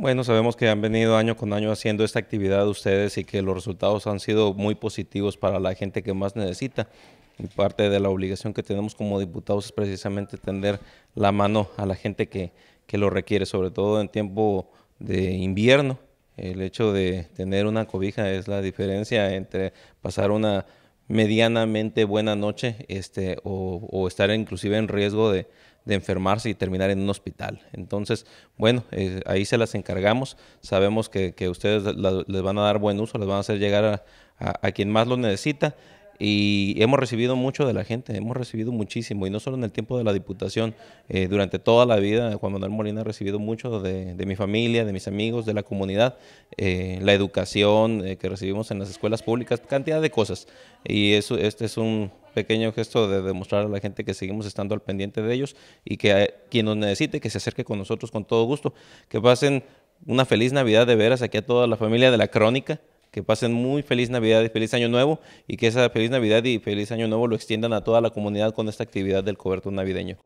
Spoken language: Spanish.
Bueno, sabemos que han venido año con año haciendo esta actividad ustedes y que los resultados han sido muy positivos para la gente que más necesita. Y parte de la obligación que tenemos como diputados es precisamente tender la mano a la gente que, que lo requiere, sobre todo en tiempo de invierno. El hecho de tener una cobija es la diferencia entre pasar una medianamente buena noche este, o, estar inclusive en riesgo de, enfermarse y terminar en un hospital. Entonces, bueno, eh, ahí se las encargamos. Sabemos que, ustedes les van a dar buen uso, les van a hacer llegar a, quien más lo necesita y hemos recibido mucho de la gente, hemos recibido muchísimo, y no solo en el tiempo de la Diputación, eh, durante toda la vida Juan Manuel Molina ha recibido mucho de, mi familia, de mis amigos, de la comunidad, eh, la educación eh, que recibimos en las escuelas públicas, cantidad de cosas, y eso, este es un pequeño gesto de demostrar a la gente que seguimos estando al pendiente de ellos y que quien nos necesite, que se acerque con nosotros con todo gusto, que pasen una feliz Navidad de veras aquí a toda la familia de la Crónica, que pasen muy feliz Navidad y feliz Año Nuevo y que esa feliz Navidad y feliz Año Nuevo lo extiendan a toda la comunidad con esta actividad del coberto navideño.